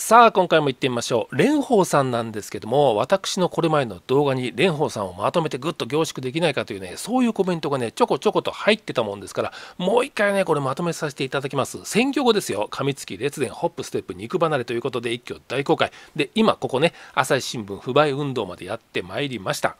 さあ今回も行ってみましょう蓮舫さんなんですけども私のこれ前の動画に蓮舫さんをまとめてぐっと凝縮できないかというねそういうコメントがねちょこちょこと入ってたもんですからもう一回ねこれまとめさせていただきます選挙後ですよみつき列伝ホップステップ肉離れということで一挙大公開で今ここね朝日新聞不買運動までやってまいりました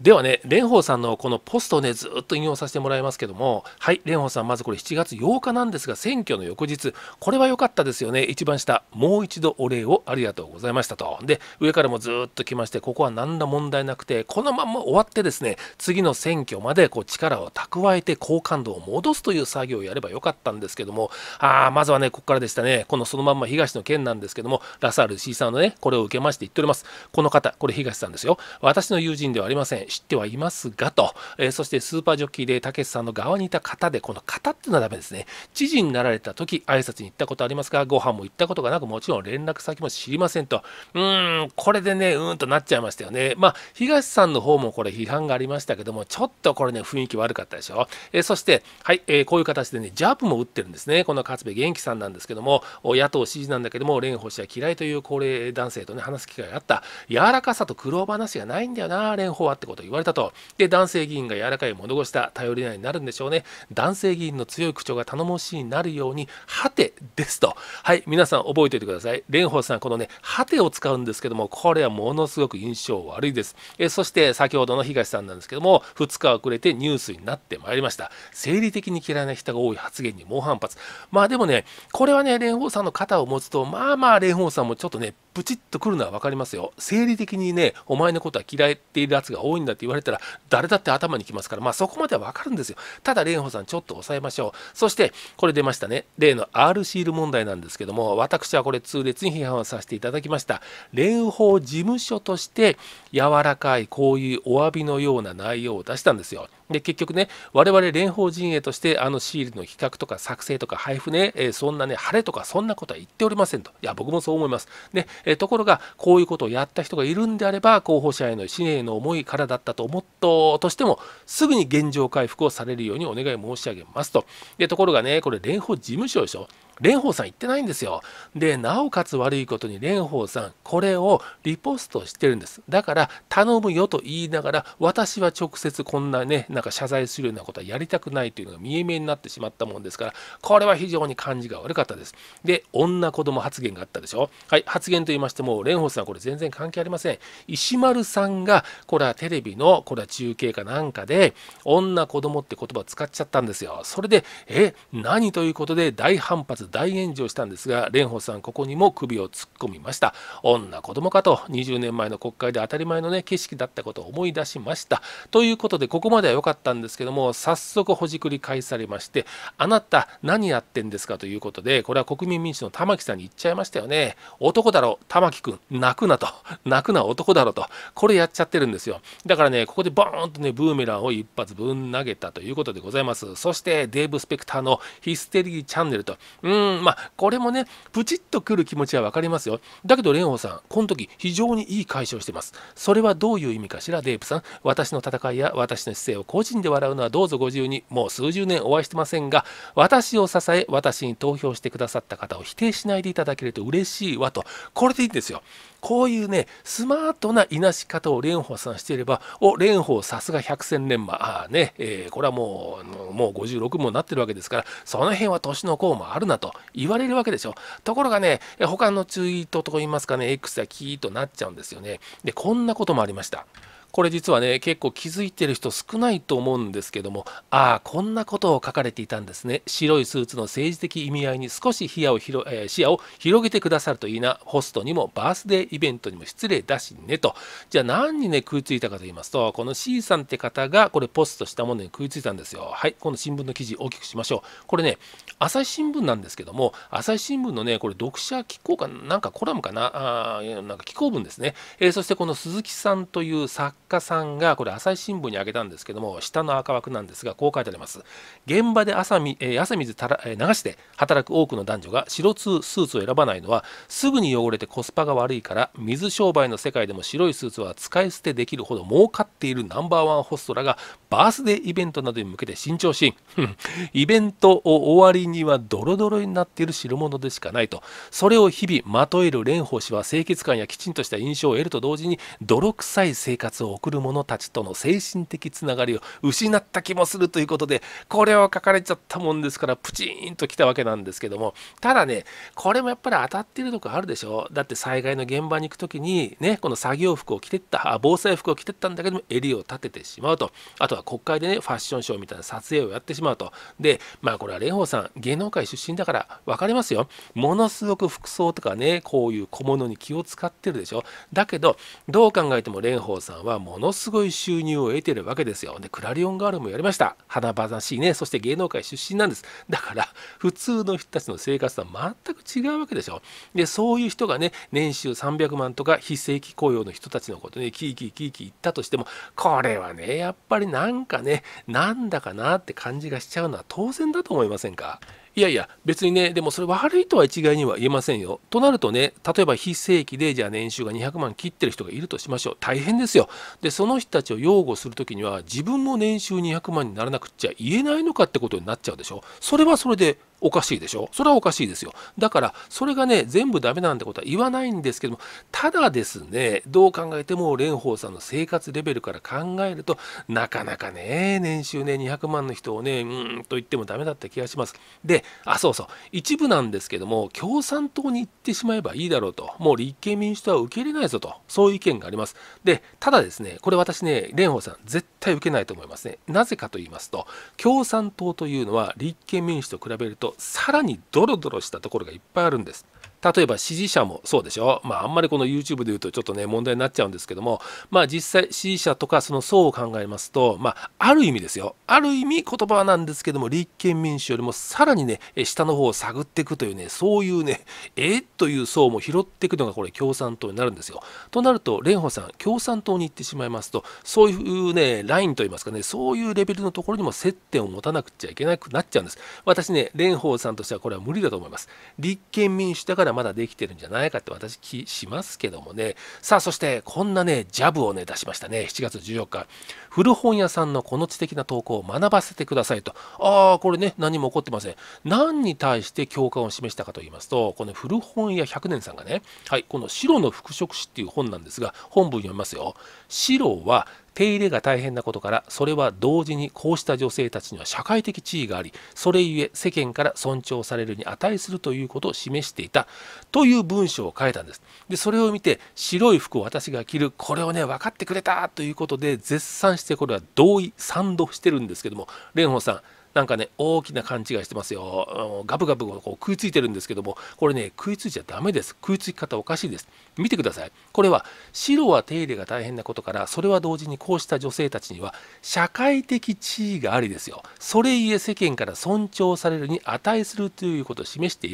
ではね蓮舫さんのこのポストをねずっと引用させてもらいますけどもはい蓮舫さんまずこれ7月8日なんですが選挙の翌日これは良かったですよね一番下もう一度お礼をありがとうございましたとで上からもずっと来ましてここは何ら問題なくてこのまま終わってですね次の選挙までこう力を蓄えて好感度を戻すという作業をやればよかったんですけどもあーまずはねここからでしたねこのそのまま東の県なんですけどもラサール C さんのねこれを受けまして言っておりますこの方これ東さんですよ私の友人ではありません知ってはいますがと、えー、そしてスーパージョッキーでたけしさんの側にいた方で、この方っていうのはダメですね。知事になられた時挨拶に行ったことありますが、ご飯も行ったことがなく、もちろん連絡先も知りませんと、うーん、これでね、うーんとなっちゃいましたよね。まあ、東さんの方もこれ批判がありましたけども、ちょっとこれね、雰囲気悪かったでしょ。えー、そして、はい、えー、こういう形でね、ジャブも打ってるんですね。この勝部元気さんなんですけども、野党支持なんだけども、蓮舫氏は嫌いという高齢男性とね、話す機会があった。柔らかさと苦労話がないんだよな、蓮舫はってことと言われたとで男性議員が柔らかい物腰だ頼りないになるんでしょうね男性議員の強い口調が頼もしいになるようにはてですとはい皆さん覚えておいてください蓮舫さんこのねはてを使うんですけどもこれはものすごく印象悪いですえそして先ほどの東さんなんですけども2日遅れてニュースになってまいりました生理的に嫌いな人が多い発言に猛反発まあでもねこれはね蓮舫さんの肩を持つとまあまあ蓮舫さんもちょっとねプチッとくるのは分かりますよ生理的にねお前のことは嫌いっているやつが多いんだって言われたら誰だって頭にきますからまあそこまでは分かるんですよただ蓮舫さんちょっと抑えましょうそしてこれ出ましたね例の R シール問題なんですけども私はこれ痛烈に批判をさせていただきました蓮舫事務所として柔らかいこういうお詫びのような内容を出したんですよで結局ね我々蓮舫陣営としてあのシールの比較とか作成とか配布ね、えー、そんなね晴れとかそんなことは言っておりませんといや僕もそう思います、ねえー、ところがこういうことをやった人がいるんであれば候補者への支援への思いからだったと思ったとしてもすぐに現状回復をされるようにお願い申し上げますとでところがねこれ蓮舫事務所でしょ蓮舫さん言ってないんですよ。で、なおかつ悪いことに蓮舫さん、これをリポストしてるんです。だから、頼むよと言いながら、私は直接こんなね、なんか謝罪するようなことはやりたくないというのが見え見えになってしまったもんですから、これは非常に感じが悪かったです。で、女子供発言があったでしょ。はい、発言と言いましても、蓮舫さん、これ全然関係ありません。石丸さんが、これはテレビの、これは中継かなんかで、女子供って言葉を使っちゃったんですよ。それで、え、何ということで大反発大炎上したんですが蓮舫さんここにも首を突っ込みました女子供かと20年前の国会で当たり前のね景色だったことを思い出しましたということでここまでは良かったんですけども早速ほじくり返されましてあなた何やってんですかということでこれは国民民主の玉木さんに言っちゃいましたよね男だろ玉木くん泣くなと泣くな男だろとこれやっちゃってるんですよだからねここでボーンとねブーメランを一発ぶん投げたということでございますそしてデーブ・スペクターのヒステリーチャンネルとうんん、まあ、これもね、プチッとくる気持ちはわかりますよ。だけど、蓮舫さん、この時、非常にいい解消してます。それはどういう意味かしら、デープさん。私の戦いや私の姿勢を個人で笑うのはどうぞご自由に、もう数十年お会いしてませんが、私を支え、私に投票してくださった方を否定しないでいただけると嬉しいわと、これでいいんですよ。こういうね、スマートないなし方を蓮舫さんしていれば、お、蓮舫さすが百戦錬磨、ああね、えー、これはもう、もう56もなってるわけですから、その辺は年の功もあるなと言われるわけでしょ。ところがね、他のツイートといいますかね、X やキーとなっちゃうんですよね。で、こんなこともありました。これ実はね結構気づいてる人少ないと思うんですけどもああこんなことを書かれていたんですね白いスーツの政治的意味合いに少し視野を広,、えー、視野を広げてくださるといいなホストにもバースデーイベントにも失礼だしねとじゃあ何にね食いついたかと言いますとこの C さんって方がこれポストしたものに食いついたんですよはいこの新聞の記事大きくしましょうこれね朝日新聞なんですけども朝日新聞のねこれ読者機構かなんかコラムかなあなんか機構文ですね、えー、そしてこの鈴木さんという作家さんがこれ朝日新聞にあげたんですけども下の赤枠なんですがこう書いてあります現場で朝み、えー、汗水たら、え流して働く多くの男女が白ツスーツを選ばないのはすぐに汚れてコスパが悪いから水商売の世界でも白いスーツは使い捨てできるほど儲かっているナンバーワンホストらがバースデーイベントなどに向けて新調し イベントを終わりにはドロドロになっている代物でしかないとそれを日々まとえる蓮舫氏は清潔感やきちんとした印象を得ると同時に泥臭い生活を送る者たちとの精神的つながりを失った気もするということでこれを書かれちゃったもんですからプチーンと来たわけなんですけどもただねこれもやっぱり当たってるとこあるでしょだって災害の現場に行く時にねこの作業服を着てった防災服を着てったんだけども襟を立ててしまうとあとはは国会でねファッションショーみたいな撮影をやってしまうとでまあこれは蓮舫さん芸能界出身だから分かりますよものすごく服装とかねこういう小物に気を使ってるでしょだけどどう考えても蓮舫さんはものすごい収入を得てるわけですよでクラリオンガールもやりました花々しいねそして芸能界出身なんですだから普通の人たちの生活とは全く違うわけでしょでそういう人がね年収300万とか非正規雇用の人たちのことにキーキーキーキー言ったとしてもこれはねやっぱり何なんかねなんだかなって感じがしちゃうのは当然だと思いませんかいやいや、別にね、でもそれ悪いとは一概には言えませんよ。となるとね、例えば非正規で、じゃあ年収が200万切ってる人がいるとしましょう。大変ですよ。で、その人たちを擁護するときには、自分も年収200万にならなくっちゃ言えないのかってことになっちゃうでしょ。それはそれでおかしいでしょそれはおかしいですよ。だから、それがね、全部ダメなんてことは言わないんですけども、ただですね、どう考えても蓮舫さんの生活レベルから考えると、なかなかね、年収ね、200万の人をね、うんと言ってもダメだった気がします。で、で、あ、そうそう、一部なんですけども、共産党に行ってしまえばいいだろうと、もう立憲民主党は受け入れないぞと、そういう意見があります。で、ただですね、これ私ね、蓮舫さん、絶対受けないと思いますね。なぜかと言いますと、共産党というのは立憲民主と比べると、さらにドロドロしたところがいっぱいあるんです。例えば支持者もそうでしょ、まあ、あんまりこの YouTube で言うとちょっとね問題になっちゃうんですけども、まあ、実際支持者とかその層を考えますと、まあ、ある意味ですよある意味言葉なんですけども立憲民主よりもさらにね下の方を探っていくというねそういうねえという層も拾っていくのがこれ共産党になるんですよ。となると蓮舫さん共産党に行ってしまいますとそういうねラインといいますかねそういうレベルのところにも接点を持たなくちゃいけなくなっちゃうんです。私ね蓮舫さんとしてはこれは無理だと思います。立憲民主だかららまだできてるんじゃないかって私気しますけどもねさあそしてこんなねジャブをね出しましたね7月14日古本屋さんのこの知的な投稿を学ばせてくださいとああこれね何も起こってません何に対して共感を示したかと言いますとこの古本屋100年さんがねはいこの「白の服飾誌っていう本なんですが本文読みますよ白は手入れが大変なことからそれは同時にこうした女性たちには社会的地位がありそれゆえ世間から尊重されるに値するということを示していたという文章を書いたんですでそれを見て白い服を私が着るこれをね分かってくれたということで絶賛してこれは同意賛同してるんですけども蓮舫さんなんかね大きな勘違いしてますよガブガブこう食いついてるんですけどもこれね食いついちゃダメです食いつき方おかしいです見てくださいこれは白は手入れが大変なことからそれは同時にこうした女性たちには社会的地位がありですよそれゆえ世間から尊重されるに値するということを示してい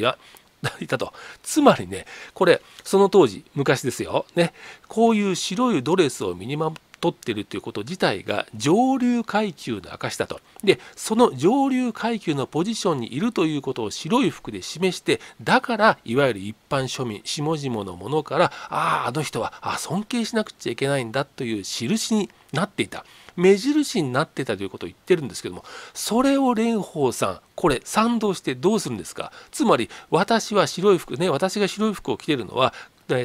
たと。つまりね、これ、その当時、昔ですよ。ね、こういう白いドレスを身にま取ってるということ自体が上流階級の証だとでその上流階級のポジションにいるということを白い服で示してだからいわゆる一般庶民下々の者からあああの人はあ尊敬しなくちゃいけないんだという印になっていた目印になってたということを言ってるんですけどもそれを蓮舫さんこれ賛同してどうするんですかつまり私は白い服ね私が白い服を着てるのは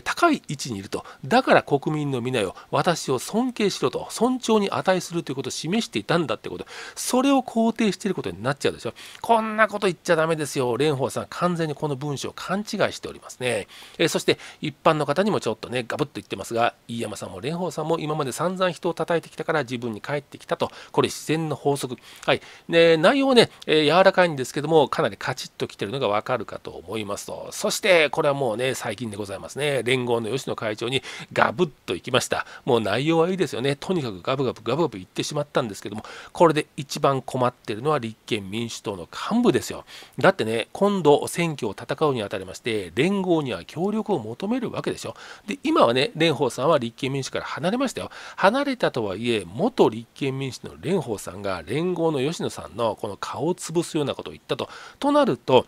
高い位置にいるとだから国民の皆よ私を尊敬しろと尊重に値するということを示していたんだってことそれを肯定していることになっちゃうでしょこんなこと言っちゃだめですよ蓮舫さん完全にこの文章を勘違いしておりますね、えー、そして一般の方にもちょっとねガブッと言ってますが飯山さんも蓮舫さんも今まで散々人を叩いてきたから自分に返ってきたとこれ自然の法則はい、ね、内容はね、えー、柔らかいんですけどもかなりカチッときてるのがわかるかと思いますとそしてこれはもうね最近でございますね連合の吉野会長にガブッと行きました。もう内容はいいですよね。とにかくガブガブガブガブ言ってしまったんですけども、これで一番困ってるのは立憲民主党の幹部ですよ。だってね、今度選挙を戦うにあたりまして、連合には協力を求めるわけでしょ。で、今はね、蓮舫さんは立憲民主から離れましたよ。離れたとはいえ、元立憲民主の蓮舫さんが連合の吉野さんのこの顔を潰すようなことを言ったと。となると、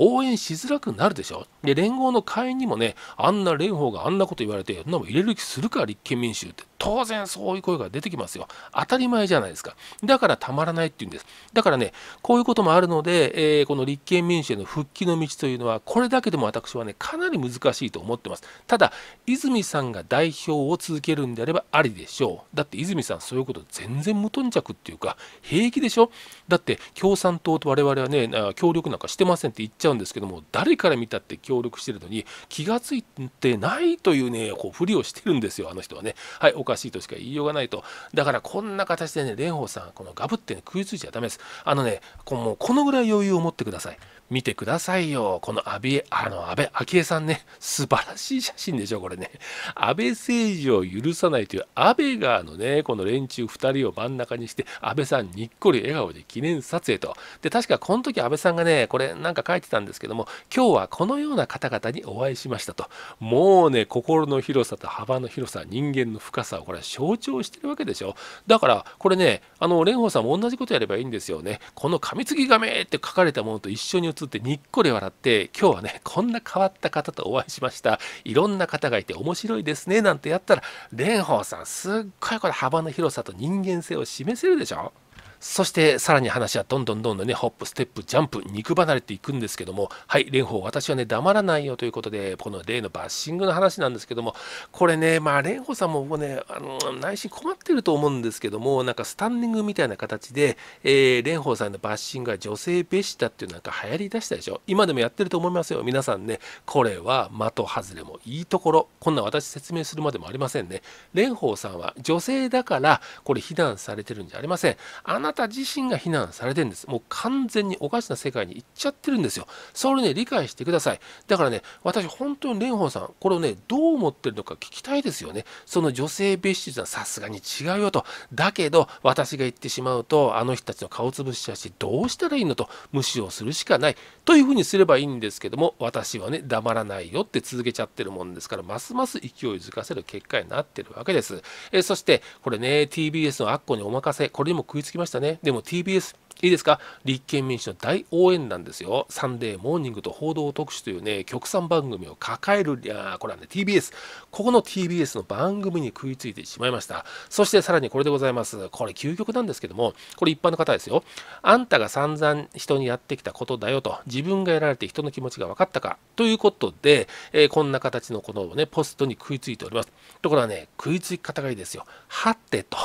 応援しづらくなるでしょ。で、連合の会員にもね、あんな蓮舫があんなこと言われて、そんなもん入れる気するか、立憲民主って。当然そういう声が出てきますよ。当たり前じゃないですか。だからたまらないっていうんです。だからね、こういうこともあるので、えー、この立憲民主への復帰の道というのは、これだけでも私はね、かなり難しいと思ってます。ただ、泉さんが代表を続けるんであればありでしょう。だって泉さん、そういうこと全然無頓着っていうか、平気でしょだって共産党と我々はね、協力なんかしてませんって言っちゃうんですけども、誰から見たって協力してるのに、気が付いてないというね、こう、ふりをしてるんですよ、あの人はね。はい、かしいとしか言いようがないとだからこんな形でね蓮舫さんこのガブって、ね、食いついちゃだめですあのねこもうこのぐらい余裕を持ってください見てくださいよ。この安倍、あの、安倍昭恵さんね、素晴らしい写真でしょ、これね。安倍政治を許さないという安倍側のね、この連中2人を真ん中にして、安倍さんにっこり笑顔で記念撮影と。で、確かこの時安倍さんがね、これなんか書いてたんですけども、今日はこのような方々にお会いしましたと。もうね、心の広さと幅の広さ、人間の深さをこれは象徴してるわけでしょ。だから、これね、あの、蓮舫さんも同じことやればいいんですよね。この噛みつき亀って書かれたものと一緒に映ってにっこり笑って今日はねこんな変わった方とお会いしましたいろんな方がいて面白いですねなんてやったら蓮舫さんすっごいこれ幅の広さと人間性を示せるでしょそしてさらに話はどんどんどんどんねホップステップジャンプ肉離れていくんですけどもはい蓮舫私はね黙らないよということでこの例のバッシングの話なんですけどもこれねまあ蓮舫さんも僕ねあの内心困ってると思うんですけどもなんかスタンディングみたいな形で、えー、蓮舫さんのバッシングが女性でしだっていうなんか流行りだしたでしょ今でもやってると思いますよ皆さんねこれは的外れもいいところこんな私説明するまでもありませんね蓮舫さんは女性だからこれ非難されてるんじゃありませんあななた自身が非難されてるんです。もう完全におかしな世界に行っちゃってるんですよ。それね、理解してください。だからね、私本当に蓮舫さん、これをね、どう思ってるのか聞きたいですよね。その女性蔑視はさすがに違うよと。だけど、私が言ってしまうと、あの人たちの顔つぶしちゃうし、どうしたらいいのと、無視をするしかない。というふうにすればいいんですけども、私はね、黙らないよって続けちゃってるもんですから、ますます勢いづかせる結果になってるわけです。えそして、これね、TBS のアッコにお任せ、これにも食いつきましたたねでも TBS いいですか立憲民主の大応援団ですよ。サンデーモーニングと報道特集というね、極端番組を抱える、いやこれはね、TBS。ここの TBS の番組に食いついてしまいました。そしてさらにこれでございます。これ究極なんですけども、これ一般の方ですよ。あんたが散々人にやってきたことだよと、自分がやられて人の気持ちが分かったか、ということで、えー、こんな形のこのね、ポストに食いついております。ところがね、食いつき方がいいですよ。はってと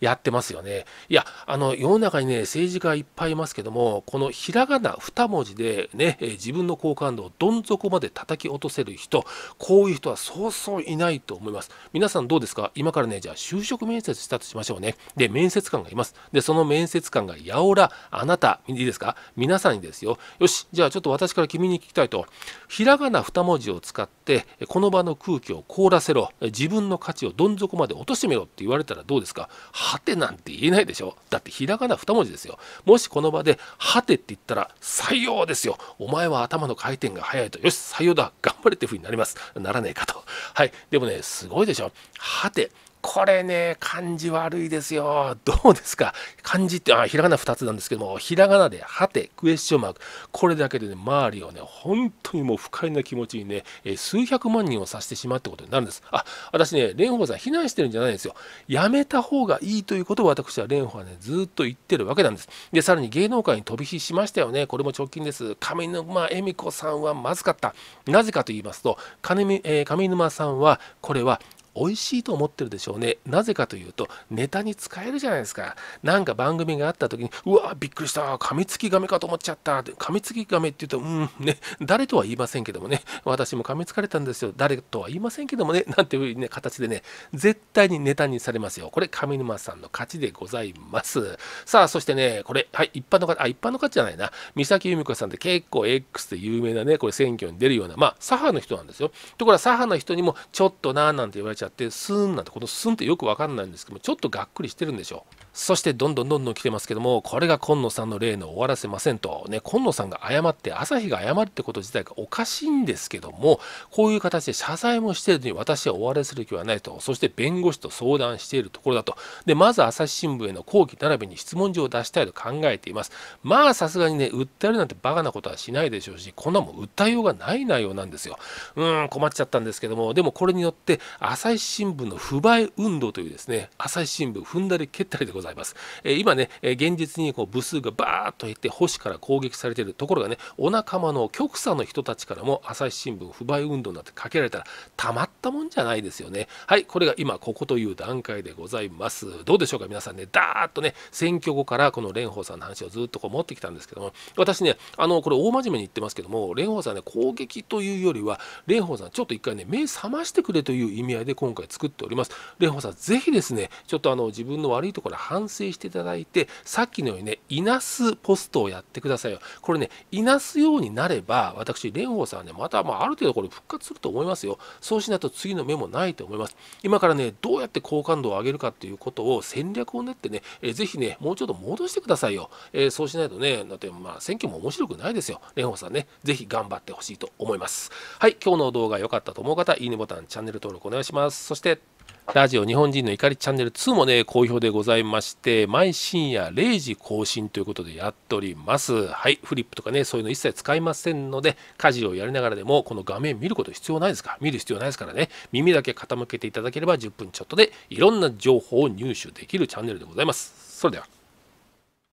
やってますよね。いや、あの、世の中にね、政治家いっぱいいますけどもこのひらがな2文字でね、え自分の好感度をどん底まで叩き落とせる人こういう人はそうそういないと思います皆さんどうですか今からねじゃあ就職面接したとしましょうねで面接官がいますでその面接官がやおらあなたいいですか皆さんにですよよしじゃあちょっと私から君に聞きたいとひらがな2文字を使ってこの場の空気を凍らせろ自分の価値をどん底まで落としてみろって言われたらどうですかはてなんて言えないでしょだってひらがな2文字ですよもしこの場で「はて」って言ったら「採用ですよお前は頭の回転が速いとよし採用だ頑張れ」ってふうになりますならねえかとはいでもねすごいでしょ「はて」これね、漢字悪いですよ。どうですか漢字って、あ、ひらがな2つなんですけども、ひらがなで、はて、クエスチョンマーク。これだけでね、周りをね、本当にもう不快な気持ちにね、え数百万人を指してしまうってことになるんです。あ、私ね、蓮舫さん、避難してるんじゃないんですよ。やめた方がいいということを私は蓮舫はね、ずっと言ってるわけなんです。で、さらに芸能界に飛び火しましたよね。これも直近です。上沼恵美子さんはまずかった。なぜかと言いますと、上,、えー、上沼さんは、これは、美味しいと思ってるでしょうね。なぜかというと、ネタに使えるじゃないですか。なんか番組があった時に、うわ、びっくりした、噛みつきガメかと思っちゃった、噛みつきガメって言うと、うん、ね、誰とは言いませんけどもね、私も噛みつかれたんですよ、誰とは言いませんけどもね、なんていう、ね、形でね、絶対にネタにされますよ。これ、上沼さんの勝ちでございます。さあ、そしてね、これ、はい、一般の方、あ、一般の方じゃないな、三崎由美子さんって結構 X で有名なね、これ選挙に出るような、まあ、左派の人なんですよ。ところが、左派の人にも、ちょっとなーなんて言われちゃってスーンなんてこのスンってよく分かんないんですけどもちょっとがっくりしてるんでしょうそしてどんどんどんどん来てますけども、これが今野さんの例の終わらせませんと、ね、今野さんが謝って、朝日が謝るってこと自体がおかしいんですけども、こういう形で謝罪もしてるのに私は終わらせる気はないと、そして弁護士と相談しているところだと、で、まず朝日新聞への抗議並びに質問状を出したいと考えています。まあ、さすがにね、訴えるなんてバカなことはしないでしょうし、こんなもん訴えようがない内容なんですよ。うーん、困っちゃったんですけども、でもこれによって、朝日新聞の不買運動というですね、朝日新聞踏んだり蹴ったりでございます。ございます。え今ね、え現実にこう部数がバーッと減って星から攻撃されているところがね、お仲間の極左の人たちからも朝日新聞不買運動になってかけられたらたまったもんじゃないですよね。はい、これが今ここという段階でございます。どうでしょうか皆さんね、ダーッとね、選挙後からこの蓮舫さんの話をずっとこう持ってきたんですけども、私ね、あの、これ大真面目に言ってますけども、蓮舫さんね、攻撃というよりは、蓮舫さんちょっと一回ね、目覚ましてくれという意味合いで今回作っております。蓮舫さん、ぜひですね、ちょっとあの、自分の悪いところ反反省していただいてさっきのようにねいなすポストをやってくださいよこれねいなすようになれば私蓮舫さんねまたまあある程度これ復活すると思いますよそうしないと次の目もないと思います今からねどうやって好感度を上げるかっていうことを戦略を練ってね、えー、ぜひねもうちょっと戻してくださいよ、えー、そうしないとねだってまあ選挙も面白くないですよ蓮舫さんねぜひ頑張ってほしいと思いますはい今日の動画良かったと思う方いいねボタンチャンネル登録お願いしますそしてラジオ日本人の怒りチャンネル2もね、好評でございまして、毎深夜0時更新ということでやっております。はい、フリップとかね、そういうの一切使いませんので、家事をやりながらでも、この画面見ること必要ないですか見る必要ないですからね、耳だけ傾けていただければ10分ちょっとで、いろんな情報を入手できるチャンネルでございます。それでは。